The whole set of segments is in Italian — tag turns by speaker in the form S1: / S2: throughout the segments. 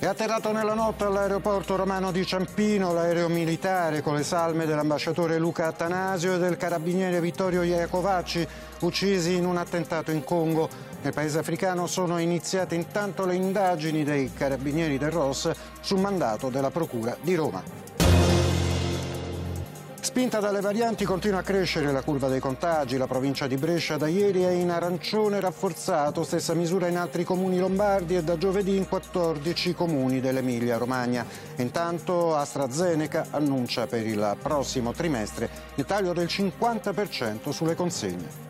S1: È atterrato nella notte all'aeroporto romano di Ciampino l'aereo militare con le salme dell'ambasciatore Luca Attanasio e del carabiniere Vittorio Iacovacci, uccisi in un attentato in Congo. Nel paese africano sono iniziate intanto le indagini dei carabinieri del ROS su mandato della Procura di Roma. Spinta dalle varianti continua a crescere la curva dei contagi, la provincia di Brescia da ieri è in arancione rafforzato, stessa misura in altri comuni lombardi e da giovedì in 14 comuni dell'Emilia Romagna. Intanto AstraZeneca annuncia per il prossimo trimestre il taglio del 50% sulle consegne.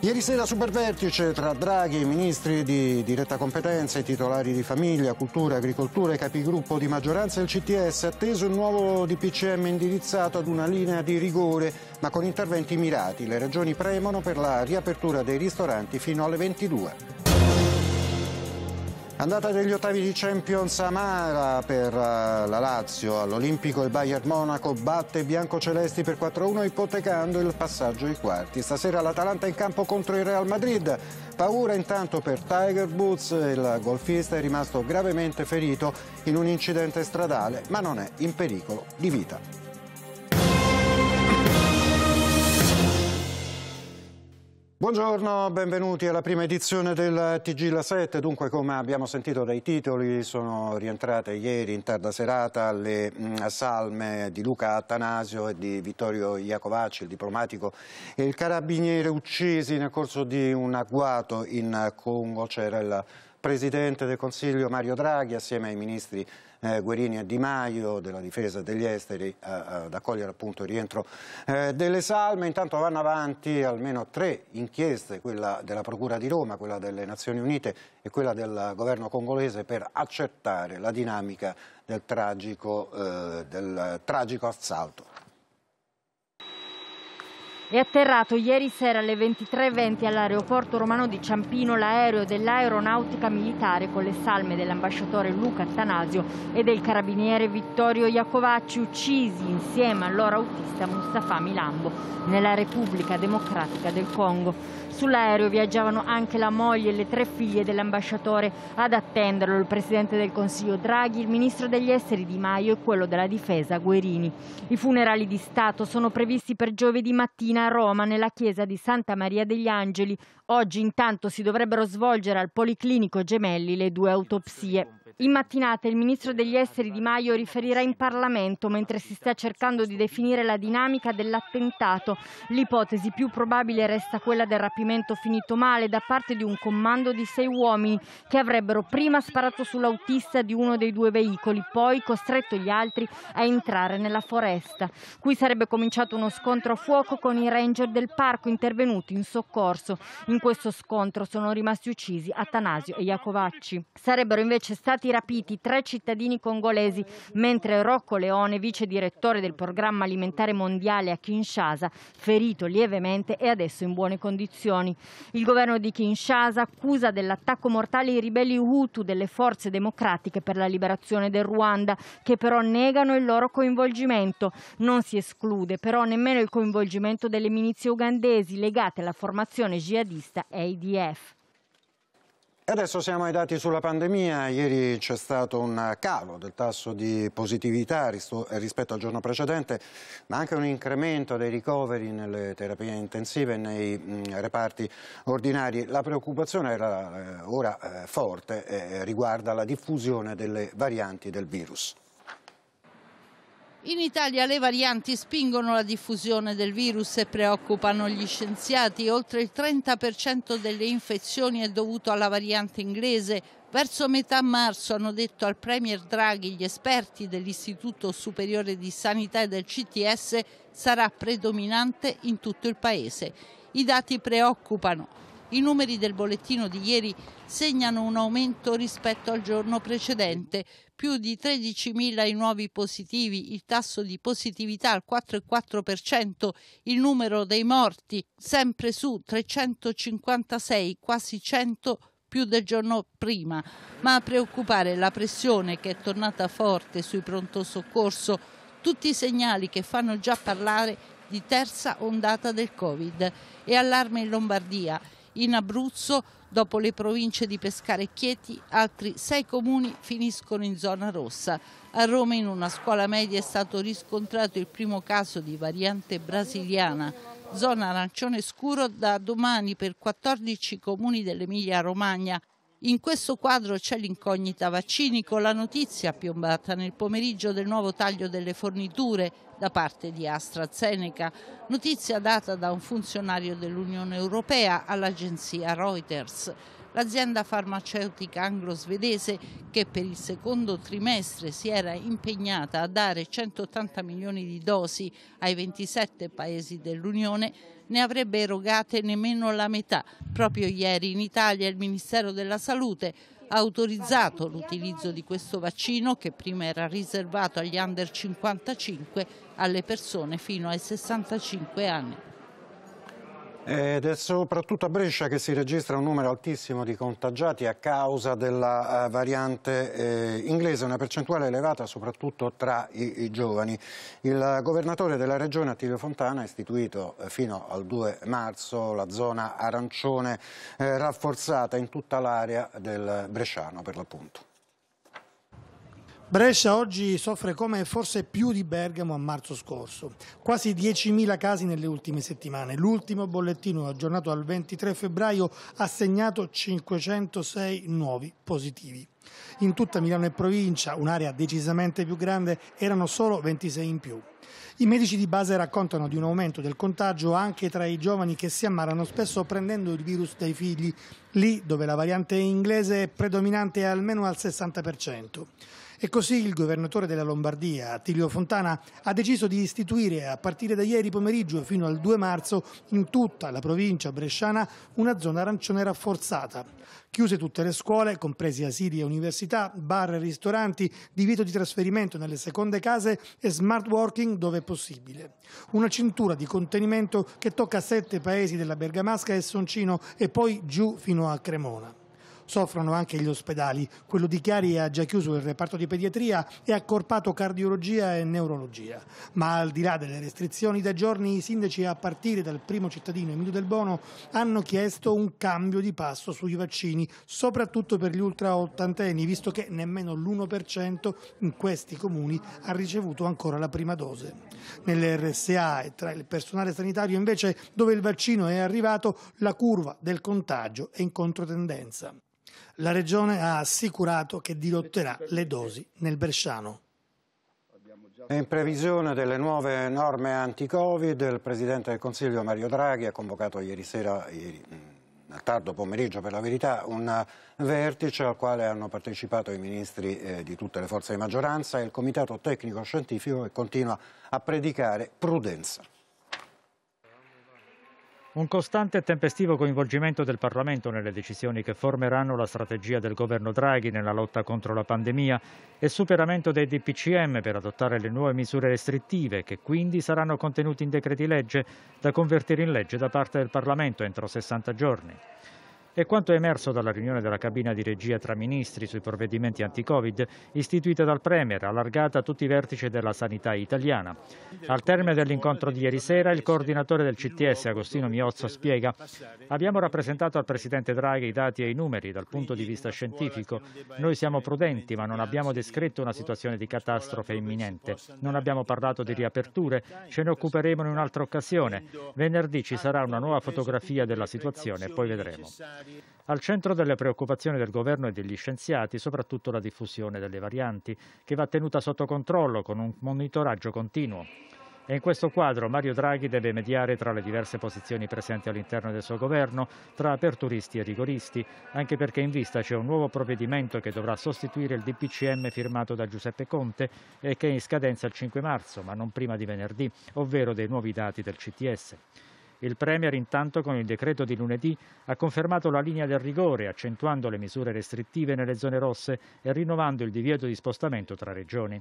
S1: Ieri sera supervertice tra Draghi, ministri di diretta competenza, titolari di famiglia, cultura, agricoltura e capigruppo di maggioranza del CTS, atteso un nuovo DPCM indirizzato ad una linea di rigore ma con interventi mirati. Le regioni premono per la riapertura dei ristoranti fino alle 22. Andata degli ottavi di Champions Amara per eh, la Lazio, all'Olimpico il Bayern Monaco batte biancocelesti per 4-1 ipotecando il passaggio ai quarti. Stasera l'Atalanta in campo contro il Real Madrid, paura intanto per Tiger Boots, il golfista è rimasto gravemente ferito in un incidente stradale ma non è in pericolo di vita. Buongiorno, benvenuti alla prima edizione del TG La 7. Dunque, come abbiamo sentito dai titoli, sono rientrate ieri in tarda serata le mm, salme di Luca Attanasio e di Vittorio Iacovacci, il diplomatico e il carabiniere uccisi nel corso di un agguato in Congo. C'era il Presidente del Consiglio Mario Draghi assieme ai Ministri eh, Guerini e Di Maio della Difesa e degli Esteri eh, ad accogliere appunto il rientro eh, delle salme. Intanto vanno avanti almeno tre inchieste, quella della Procura di Roma, quella delle Nazioni Unite e quella del governo congolese per accertare la dinamica del tragico, eh, del tragico assalto.
S2: È atterrato ieri sera alle 23.20 all'aeroporto romano di Ciampino l'aereo dell'aeronautica militare con le salme dell'ambasciatore Luca Attanasio e del carabiniere Vittorio Iacovacci uccisi insieme al loro autista Mustafa Milambo nella Repubblica Democratica del Congo. Sull'aereo viaggiavano anche la moglie e le tre figlie dell'ambasciatore ad attenderlo il presidente del Consiglio Draghi, il ministro degli esteri Di Maio e quello della difesa Guerini. I funerali di Stato sono previsti per giovedì mattina mattina a Roma nella chiesa di Santa Maria degli Angeli. Oggi intanto si dovrebbero svolgere al Policlinico Gemelli le due autopsie. In mattinata il ministro degli esteri Di Maio riferirà in Parlamento mentre si sta cercando di definire la dinamica dell'attentato. L'ipotesi più probabile resta quella del rapimento finito male da parte di un comando di sei uomini che avrebbero prima sparato sull'autista di uno dei due veicoli, poi costretto gli altri a entrare nella foresta. Qui sarebbe cominciato uno scontro a fuoco con i ranger del parco intervenuti in soccorso. In questo scontro sono rimasti uccisi Atanasio e Iacovacci. Sarebbero invece stati stati rapiti tre cittadini congolesi, mentre Rocco Leone, vice direttore del programma alimentare mondiale a Kinshasa, ferito lievemente e adesso in buone condizioni. Il governo di Kinshasa accusa dell'attacco mortale i ribelli Hutu delle forze democratiche per la liberazione del Ruanda, che però negano il loro coinvolgimento. Non si esclude però nemmeno il coinvolgimento delle milizie ugandesi legate alla formazione jihadista ADF
S1: adesso siamo ai dati sulla pandemia. Ieri c'è stato un calo del tasso di positività rispetto al giorno precedente, ma anche un incremento dei ricoveri nelle terapie intensive e nei mm, reparti ordinari. La preoccupazione era eh, ora eh, forte, eh, riguarda la diffusione delle varianti del virus.
S3: In Italia le varianti spingono la diffusione del virus e preoccupano gli scienziati. Oltre il 30% delle infezioni è dovuto alla variante inglese. Verso metà marzo hanno detto al Premier Draghi gli esperti dell'Istituto Superiore di Sanità e del CTS sarà predominante in tutto il paese. I dati preoccupano. I numeri del bollettino di ieri segnano un aumento rispetto al giorno precedente più di 13.000 i nuovi positivi, il tasso di positività al 4,4%, il numero dei morti sempre su 356, quasi 100 più del giorno prima, ma a preoccupare la pressione che è tornata forte sui pronto soccorso, tutti i segnali che fanno già parlare di terza ondata del Covid e allarme in Lombardia in Abruzzo, dopo le province di Pescara e Chieti, altri sei comuni finiscono in zona rossa. A Roma, in una scuola media, è stato riscontrato il primo caso di variante brasiliana. Zona arancione scuro da domani per 14 comuni dell'Emilia-Romagna. In questo quadro c'è l'incognita vaccini con la notizia piombata nel pomeriggio del nuovo taglio delle forniture da parte di AstraZeneca, notizia data da un funzionario dell'Unione Europea all'agenzia Reuters. L'azienda farmaceutica anglo-svedese, che per il secondo trimestre si era impegnata a dare 180 milioni di dosi ai 27 paesi dell'Unione, ne avrebbe erogate nemmeno la metà. Proprio ieri in Italia il Ministero della Salute ha autorizzato l'utilizzo di questo vaccino che prima era riservato agli under 55 alle persone fino ai 65 anni.
S1: Ed è soprattutto a Brescia che si registra un numero altissimo di contagiati a causa della eh, variante eh, inglese, una percentuale elevata soprattutto tra i, giovani. Il governatore della regione, Attilio Fontana, ha istituito eh, fino al 2 marzo la zona arancione rafforzata in tutta l'area del Bresciano per l'appunto.
S4: Brescia oggi soffre come forse più di Bergamo a marzo scorso. Quasi 10.000 casi nelle ultime settimane. L'ultimo bollettino aggiornato al 23 febbraio ha segnato 506 nuovi positivi. In tutta Milano e provincia, un'area decisamente più grande, erano solo 26 in più. I medici di base raccontano di un aumento del contagio anche tra i giovani che si ammalano spesso prendendo il virus dai figli, lì dove la variante inglese è predominante almeno al 60%. E così il governatore della Lombardia, Attilio Fontana, ha deciso di istituire a partire da ieri pomeriggio fino al 2 marzo in tutta la provincia bresciana una zona arancione rafforzata. Chiuse tutte le scuole, compresi asili e università, bar e ristoranti, divieto di trasferimento nelle seconde case e smart working dove possibile. Una cintura di contenimento che tocca sette paesi della Bergamasca e Soncino e poi giù fino a Cremona soffrono anche gli ospedali. Quello di Chiari ha già chiuso il reparto di pediatria e accorpato cardiologia e neurologia. Ma al di là delle restrizioni da giorni, i sindaci, a partire dal primo cittadino Emilio Del Bono, hanno chiesto un cambio di passo sui vaccini, soprattutto per gli ultra ottantenni, visto che nemmeno l'1% in questi comuni ha ricevuto ancora la prima dose. Nelle RSA e tra il personale sanitario invece dove il vaccino è arrivato la curva del contagio è in controtendenza. La regione ha assicurato che dirotterà le dosi nel Bresciano.
S1: In previsione delle nuove norme anti-Covid, il Presidente del Consiglio Mario Draghi ha convocato ieri sera, ieri, mm, nel tardo pomeriggio per la verità, un vertice al quale hanno partecipato i ministri eh, di tutte le forze di maggioranza e il Comitato Tecnico Scientifico che continua a predicare prudenza.
S5: Un costante e tempestivo coinvolgimento del Parlamento nelle decisioni che formeranno la strategia del governo Draghi nella lotta contro la pandemia e superamento dei DPCM per adottare le nuove misure restrittive che quindi saranno contenuti in decreti legge da convertire in legge da parte del Parlamento entro 60 giorni. E quanto è emerso dalla riunione della cabina di regia tra ministri sui provvedimenti anti-Covid, istituita dal Premier, allargata a tutti i vertici della sanità italiana. Al termine dell'incontro di ieri sera, il coordinatore del CTS, Agostino Miozzo, spiega «Abbiamo rappresentato al Presidente Draghi i dati e i numeri dal punto di vista scientifico. Noi siamo prudenti, ma non abbiamo descritto una situazione di catastrofe imminente. Non abbiamo parlato di riaperture, ce ne occuperemo in un'altra occasione. Venerdì ci sarà una nuova fotografia della situazione poi vedremo». Al centro delle preoccupazioni del governo e degli scienziati, soprattutto la diffusione delle varianti, che va tenuta sotto controllo con un monitoraggio continuo. E in questo quadro Mario Draghi deve mediare tra le diverse posizioni presenti all'interno del suo governo, tra aperturisti e rigoristi, anche perché in vista c'è un nuovo provvedimento che dovrà sostituire il DPCM firmato da Giuseppe Conte e che è in scadenza il 5 marzo, ma non prima di venerdì, ovvero dei nuovi dati del CTS. Il Premier intanto con il decreto di lunedì ha confermato la linea del rigore, accentuando le misure restrittive nelle zone rosse e rinnovando il divieto di spostamento tra regioni.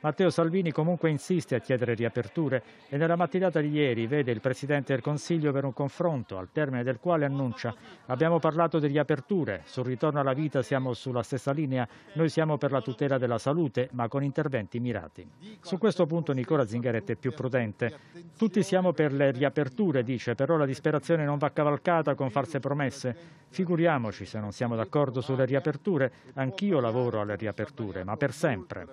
S5: Matteo Salvini comunque insiste a chiedere riaperture e nella mattinata di ieri vede il Presidente del Consiglio per un confronto, al termine del quale annuncia abbiamo parlato di riaperture, sul ritorno alla vita siamo sulla stessa linea, noi siamo per la tutela della salute ma con interventi mirati. Su questo punto Nicola Zingaretti è più prudente. Tutti siamo per le riaperture, dice, però la disperazione non va cavalcata con false promesse. Figuriamoci se non siamo d'accordo sulle riaperture, anch'io lavoro alle riaperture, ma per sempre.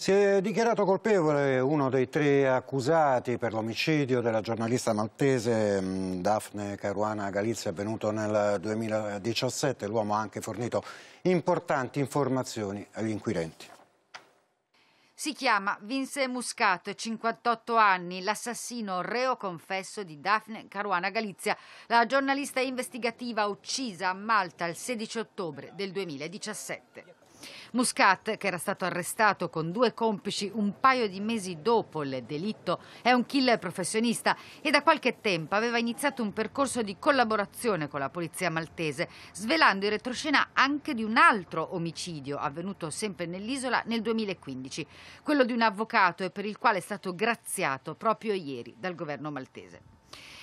S1: Si è dichiarato colpevole uno dei tre accusati per l'omicidio della giornalista maltese mm, Daphne Caruana Galizia avvenuto nel 2017. L'uomo ha anche fornito importanti informazioni agli inquirenti.
S6: Si chiama Vince Muscat, 58 anni, l'assassino reo confesso di Daphne Caruana Galizia, la giornalista investigativa uccisa a Malta il 16 ottobre del 2017. Muscat, che era stato arrestato con due complici un paio di mesi dopo il delitto, è un killer professionista e da qualche tempo aveva iniziato un percorso di collaborazione con la polizia maltese, svelando in retroscena anche di un altro omicidio avvenuto sempre nell'isola nel 2015, quello di un avvocato e per il quale è stato graziato proprio ieri dal governo maltese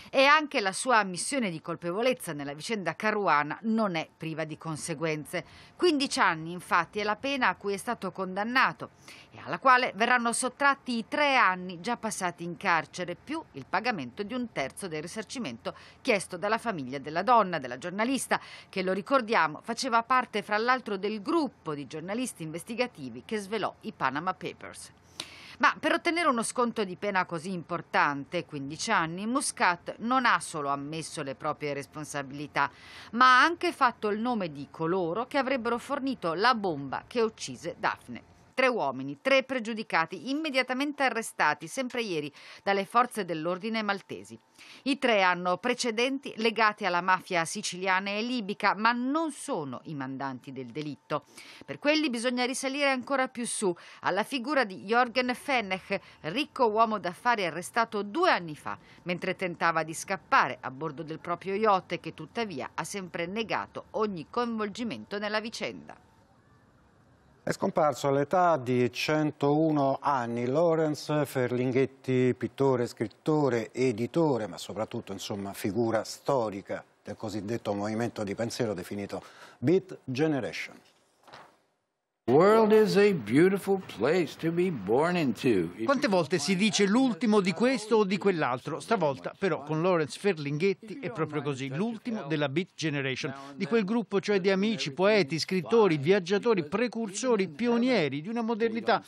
S6: e anche la sua ammissione di colpevolezza nella vicenda Caruana non è priva di conseguenze. 15 anni infatti è la pena a cui è stato condannato e alla quale verranno sottratti i tre anni già passati in carcere più il pagamento di un terzo del risarcimento chiesto dalla famiglia della donna, della giornalista che lo ricordiamo faceva parte fra l'altro del gruppo di giornalisti investigativi che svelò i Panama Papers. Ma per ottenere uno sconto di pena così importante, 15 anni, Muscat non ha solo ammesso le proprie responsabilità, ma ha anche fatto il nome di coloro che avrebbero fornito la bomba che uccise Daphne tre uomini, tre pregiudicati, immediatamente arrestati sempre ieri dalle forze dell'ordine maltesi. I tre hanno precedenti legati alla mafia siciliana e libica, ma non sono i mandanti del delitto. Per quelli bisogna risalire ancora più su, alla figura di Jorgen Fennech, ricco uomo d'affari arrestato due anni fa, mentre tentava di scappare a bordo del proprio yacht che tuttavia ha sempre negato ogni coinvolgimento nella vicenda.
S1: È scomparso all'età di 101 anni Lawrence Ferlinghetti, pittore, scrittore, editore, ma soprattutto insomma, figura storica del cosiddetto movimento di pensiero definito Beat Generation.
S7: Quante volte si dice l'ultimo di questo o di quell'altro, stavolta però con Lawrence Ferlinghetti è proprio così, l'ultimo della Beat Generation, di quel gruppo cioè di amici, poeti, scrittori, viaggiatori, precursori, pionieri di una modernità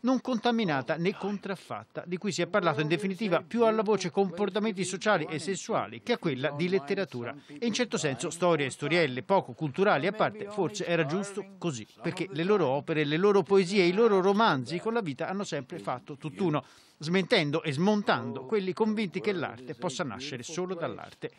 S7: non contaminata né contraffatta, di cui si è parlato in definitiva più alla voce comportamenti sociali e sessuali che a quella di letteratura. E in certo senso storie e storielle poco culturali a parte forse era giusto così, perché le loro loro opere, le loro poesie, i loro romanzi con la vita hanno sempre fatto tutt'uno, smentendo e smontando quelli convinti che l'arte possa nascere solo dall'arte.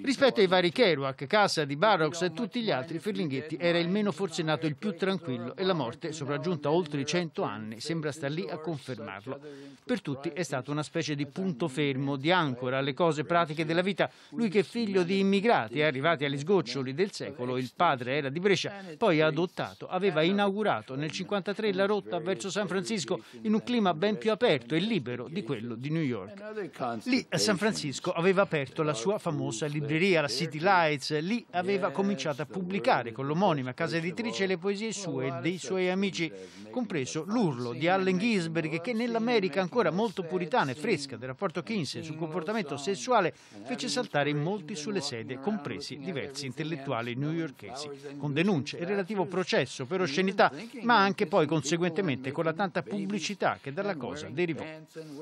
S7: Rispetto ai vari Kerouac, Di Barrocks e tutti gli altri, Ferlinghetti era il meno forse nato il più tranquillo e la morte, sopraggiunta oltre i cento anni, sembra star lì a confermarlo. Per tutti è stato una specie di punto fermo, di ancora alle cose pratiche della vita. Lui che è figlio di immigrati, è arrivati agli sgoccioli del secolo, il padre era di Brescia, poi adottato, aveva inaugurato nel 1953 la rotta verso San Francisco in un clima ben più aperto e libero di quello di New York. Lì a San Francisco aveva aperto la sua famosa libreria, la City Lights, lì aveva cominciato a oh, pubblicare eh, con l'omonima casa editrice le poesie sue e dei suoi amici, eh, compreso l'urlo di Allen Ginsberg che nell'America ancora molto puritana e fresca del rapporto Kinsey sul comportamento sessuale eh, fece saltare in molti sulle sedie, compresi diversi intellettuali newyorkesi, con denunce e relativo processo per oscenità, ma anche poi conseguentemente con la tanta pubblicità che dalla cosa derivò.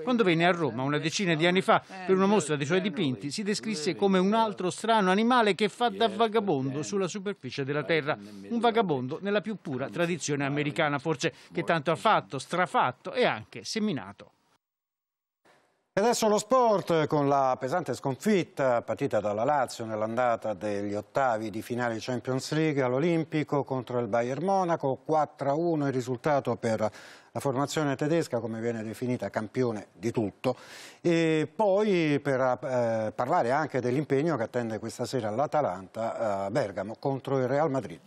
S7: Quando venne a Roma una decina di anni fa per una mostra dei suoi dipinti, si descrisse come una altro strano animale che fa da vagabondo sulla superficie della eh, Terra. Un vagabondo nella più pura tradizione americana, forse, che tanto ha fatto, strafatto e anche seminato.
S1: E adesso lo sport eh, con la pesante sconfitta partita dalla Lazio nell'andata degli ottavi di finale Champions League all'Olimpico contro il Bayern Monaco, 4-1 il risultato per la formazione tedesca come viene definita campione di tutto e poi per eh, parlare anche dell'impegno che attende questa sera l'Atalanta eh, a Bergamo contro il Real Madrid.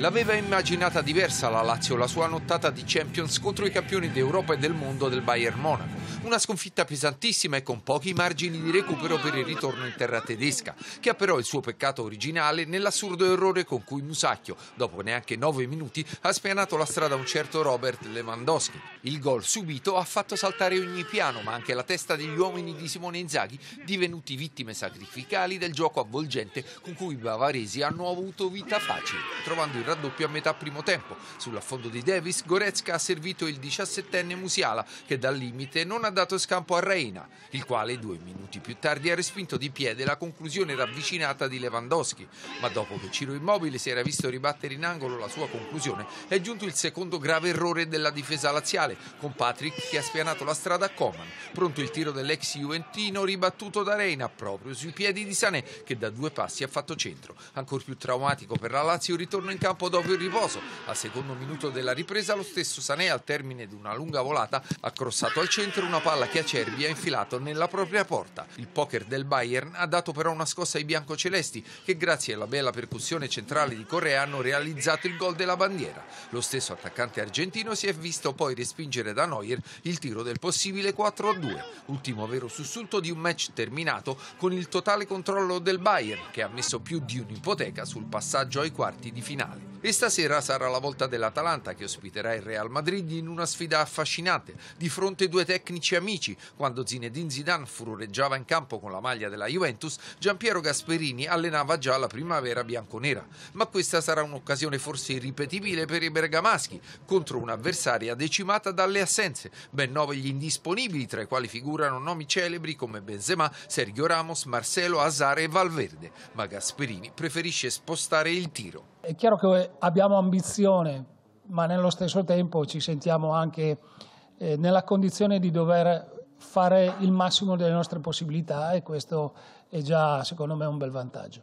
S8: L'aveva immaginata diversa la Lazio la sua nottata di Champions contro i campioni d'Europa e del mondo del Bayern Monaco. Una sconfitta pesantissima e con pochi margini di recupero per il ritorno in terra tedesca, che ha però il suo peccato originale nell'assurdo errore con cui Musacchio, dopo neanche nove minuti, ha spianato la strada a un certo Robert Lewandowski. Il gol subito ha fatto saltare ogni piano, ma anche la testa degli uomini di Simone Inzaghi, divenuti vittime sacrificali del gioco avvolgente con cui i bavaresi hanno avuto vita facile, trovando il raddoppio a metà primo tempo. Sull'affondo di Davis, Goretzka ha servito il 17enne Musiala, che dal limite non ha dato scampo a Reina, il quale due minuti più tardi ha respinto di piede la conclusione ravvicinata di Lewandowski. Ma dopo che Ciro Immobile si era visto ribattere in angolo la sua conclusione, è giunto il secondo grave errore della difesa laziale, con Patrick che ha spianato la strada a Coman. Pronto il tiro dell'ex Juventino, ribattuto da Reina proprio sui piedi di Sané, che da due passi ha fatto centro. Ancora più traumatico per la Lazio, ritorno in campo campo dopo il riposo. Al secondo minuto della ripresa lo stesso Sané al termine di una lunga volata ha crossato al centro una palla che Acerbi ha infilato nella propria porta. Il poker del Bayern ha dato però una scossa ai biancocelesti che grazie alla bella percussione centrale di Correa hanno realizzato il gol della bandiera. Lo stesso attaccante argentino si è visto poi respingere da Neuer il tiro del possibile 4-2, ultimo vero sussulto di un match terminato con il totale controllo del Bayern che ha messo più di un'ipoteca sul passaggio ai quarti di finale. life. E stasera sarà la volta dell'Atalanta che ospiterà il Real Madrid in una sfida affascinante di fronte ai due tecnici amici. Quando Zinedine Zidane furoreggiava in campo con la maglia della Juventus, Giampiero Gasperini allenava già la primavera bianconera. Ma questa sarà un'occasione forse irripetibile per i bergamaschi contro un'avversaria decimata dalle assenze, ben nove gli indisponibili, tra i quali figurano nomi celebri come Benzema, Sergio Ramos, Marcelo, Azare e Valverde. Ma Gasperini preferisce spostare il tiro.
S4: È chiaro che abbiamo ambizione, ma nello stesso tempo ci sentiamo anche eh, nella condizione di dover fare il massimo delle nostre possibilità e questo è già secondo me un bel vantaggio.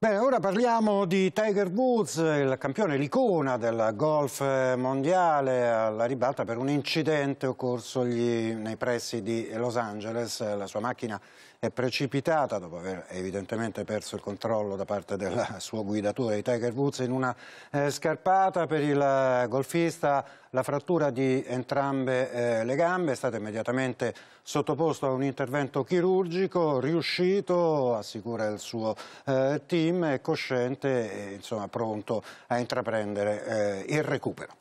S1: Bene, ora parliamo di Tiger Woods, il campione, l'icona del golf mondiale, alla ribalta per un incidente occorso nei pressi di Los Angeles. La sua macchina è precipitata dopo aver evidentemente perso il controllo da parte del suo guidatore di Tiger Woods in una eh, scarpata per il eh, golfista la frattura di entrambe eh, le gambe è stata immediatamente sottoposta a un intervento chirurgico riuscito, assicura il suo eh, team, è cosciente e insomma, pronto a intraprendere eh, il recupero.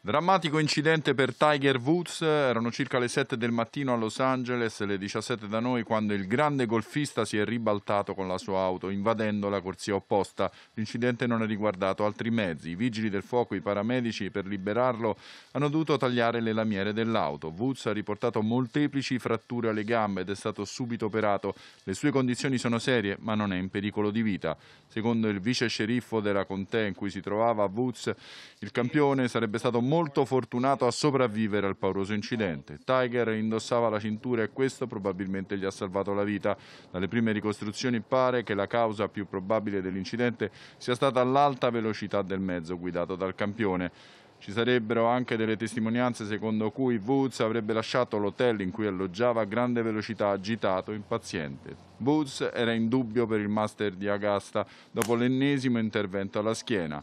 S9: Drammatico incidente per Tiger Woods, erano circa le 7 del mattino a Los Angeles, le 17 da noi, quando il grande golfista si è ribaltato con la sua auto, invadendo la corsia opposta. L'incidente non ha riguardato altri mezzi. I vigili del fuoco i paramedici, per liberarlo, hanno dovuto tagliare le lamiere dell'auto. Woods ha riportato molteplici fratture alle gambe ed è stato subito operato. Le sue condizioni sono serie, ma non è in pericolo di vita. Secondo il vice sceriffo della contea in cui si trovava Woods, il campione sarebbe stato molto molto fortunato a sopravvivere al pauroso incidente. Tiger indossava la cintura e questo probabilmente gli ha salvato la vita. Dalle prime ricostruzioni pare che la causa più probabile dell'incidente sia stata l'alta velocità del mezzo guidato dal campione. Ci sarebbero anche delle testimonianze secondo cui Woods avrebbe lasciato l'hotel in cui alloggiava a grande velocità, agitato, e impaziente. Woods era in dubbio per il master di Agasta dopo l'ennesimo intervento alla schiena.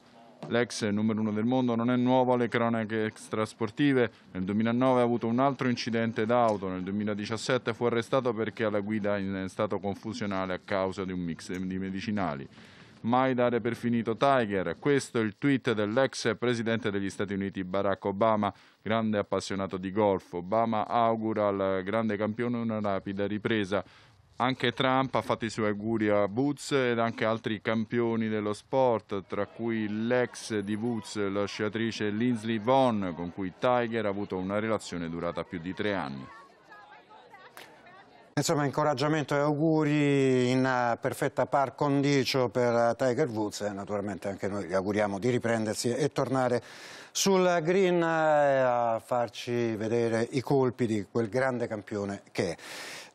S9: L'ex numero uno del mondo non è nuovo alle cronache extrasportive, nel 2009 ha avuto un altro incidente d'auto, nel 2017 fu arrestato perché alla guida in stato confusionale a causa di un mix di medicinali. Mai dare per finito Tiger, questo è il tweet dell'ex presidente degli Stati Uniti Barack Obama, grande appassionato di golf. Obama augura al grande campione una rapida ripresa, anche Trump ha fatto i suoi auguri a Woods ed anche altri campioni dello sport, tra cui l'ex di Woods, la sciatrice Lindsay Vaughn, con cui Tiger ha avuto una relazione durata più di tre anni.
S1: Insomma, incoraggiamento e auguri in eh, perfetta par condicio per eh, Tiger Woods e naturalmente anche noi gli auguriamo di riprendersi e tornare sul green eh, a farci vedere i colpi di quel grande campione che è.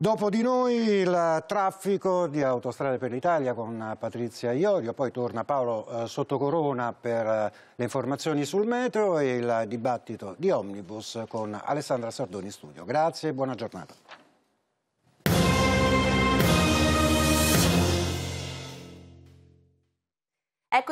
S1: Dopo di noi il traffico di Autostrade per l'Italia con Patrizia Iorio, poi torna Paolo eh, Sottocorona per eh, le informazioni sul metro e il dibattito di Omnibus con Alessandra Sardoni in studio. Grazie e buona giornata. Ecco